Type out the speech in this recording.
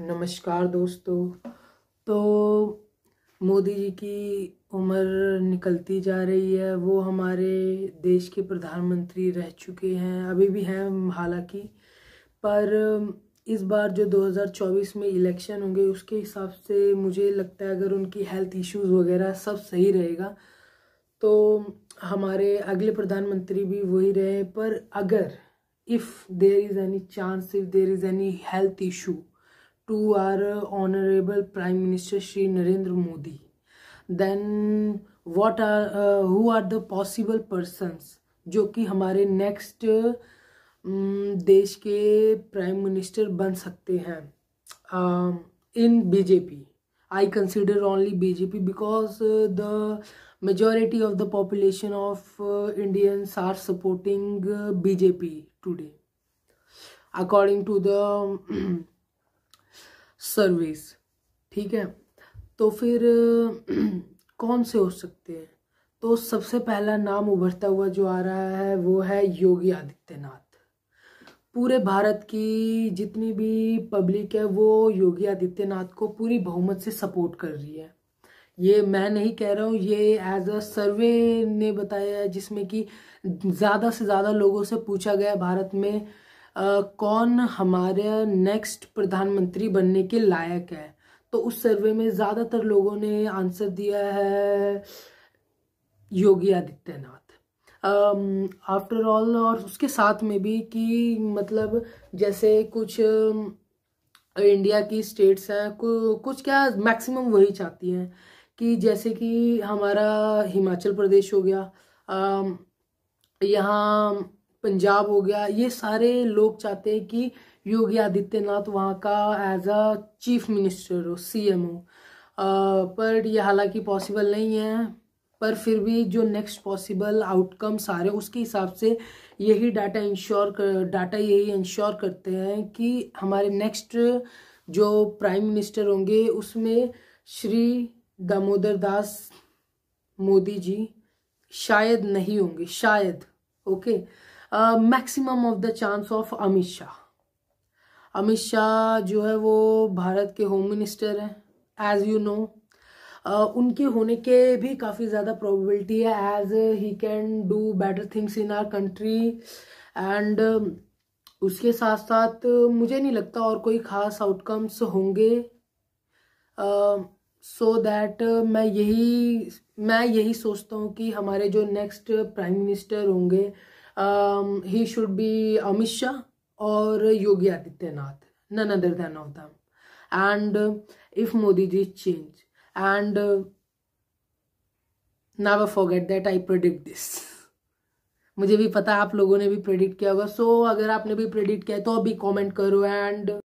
नमस्कार दोस्तों तो मोदी जी की उम्र निकलती जा रही है वो हमारे देश के प्रधानमंत्री रह चुके हैं अभी भी हैं हालांकि पर इस बार जो 2024 में इलेक्शन होंगे उसके हिसाब से मुझे लगता है अगर उनकी हेल्थ इश्यूज वगैरह सब सही रहेगा तो हमारे अगले प्रधानमंत्री भी वही रहे पर अगर if there is any chance if there is any health issue to our honourable prime minister Shri Narendra Modi then what are who are the possible persons जो कि हमारे नेक्स्ट mm, देश के प्राइम मिनिस्टर बन सकते हैं in BJP I consider only BJP because the majority of the population of Indians are supporting BJP today according to the survey ठीक है तो फिर कौन से हो सकते हैं तो सबसे पहला नाम उभरता हुआ जो आ रहा है वो है योगी आदित्यनाथ पूरे भारत की जितनी भी पब्लिक है वो योगी आदित्यनाथ को पूरी बहुमत से सपोर्ट कर रही है ये मैं नहीं कह रहा हूँ ये एज अ सर्वे ने बताया है जिसमें कि ज़्यादा से ज़्यादा लोगों से पूछा गया भारत में कौन हमारे नेक्स्ट प्रधानमंत्री बनने के लायक है तो उस सर्वे में ज़्यादातर लोगों ने आंसर दिया है Yogi Adityanath after um, all और उसके साथ में भी कि मतलब जैसे कुछ इंडिया की स्टेट्स हैं कु, कुछ क्या मैक्सिमम वही चाहती हैं कि जैसे कि हमारा हिमाचल प्रदेश हो गया यहाँ पंजाब हो गया ये सारे लोग चाहते हैं कि योगी आदित्यनाथ वहाँ का एज अ चीफ मिनिस्टर हो सी एम हो पर यह हालांकि पॉसिबल नहीं है पर फिर भी जो नेक्स्ट पॉसिबल आउटकम सारे उसके हिसाब से यही डाटा इंश्योर कर डाटा यही इंश्योर करते हैं कि हमारे नेक्स्ट जो प्राइम मिनिस्टर होंगे उसमें श्री दामोदर दास मोदी जी शायद नहीं होंगे शायद okay maximum of the chance of Amit Shah Amit Shah जो है वो भारत के होम मिनिस्टर हैं एज यू नो उनके होने के भी काफ़ी ज़्यादा प्रोबेबिलिटी है as he can do better things in our country and उसके साथ साथ मुझे नहीं लगता और कोई ख़ास आउटकम्स होंगे so uh, that so uh, मैं यही मैं यही सोचता हूँ कि हमारे जो नेक्स्ट प्राइम मिनिस्टर होंगे he should be Amit Shah और Yogi Adityanath none other than of them and if Modi ji change and now a forget that I predict this मुझे भी पता आप लोगों ने भी प्रेडिक्ट किया होगा सो so, अगर आपने भी प्रेडिक्ट किया है तो अभी कमेंट करो एंड